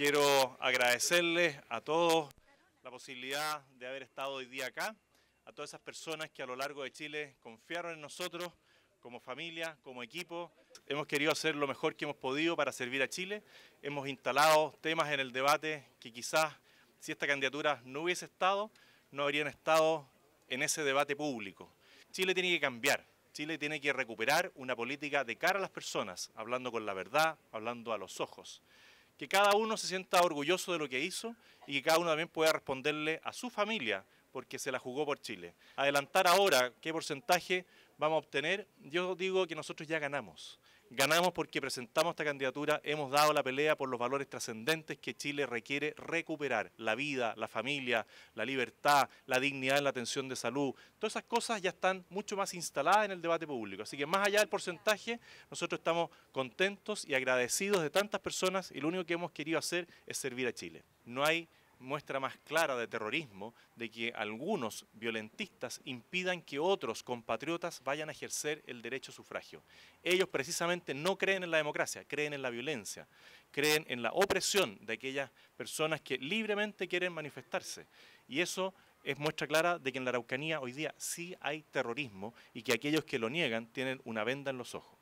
Quiero agradecerles a todos la posibilidad de haber estado hoy día acá, a todas esas personas que a lo largo de Chile confiaron en nosotros como familia, como equipo. Hemos querido hacer lo mejor que hemos podido para servir a Chile. Hemos instalado temas en el debate que quizás si esta candidatura no hubiese estado, no habrían estado en ese debate público. Chile tiene que cambiar. Chile tiene que recuperar una política de cara a las personas, hablando con la verdad, hablando a los ojos que cada uno se sienta orgulloso de lo que hizo y que cada uno también pueda responderle a su familia porque se la jugó por Chile. Adelantar ahora qué porcentaje vamos a obtener, yo digo que nosotros ya ganamos. Ganamos porque presentamos esta candidatura, hemos dado la pelea por los valores trascendentes que Chile requiere recuperar, la vida, la familia, la libertad, la dignidad en la atención de salud. Todas esas cosas ya están mucho más instaladas en el debate público. Así que más allá del porcentaje, nosotros estamos contentos y agradecidos de tantas personas y lo único que hemos querido hacer es servir a Chile. No hay muestra más clara de terrorismo de que algunos violentistas impidan que otros compatriotas vayan a ejercer el derecho a sufragio. Ellos precisamente no creen en la democracia, creen en la violencia, creen en la opresión de aquellas personas que libremente quieren manifestarse. Y eso es muestra clara de que en la Araucanía hoy día sí hay terrorismo y que aquellos que lo niegan tienen una venda en los ojos.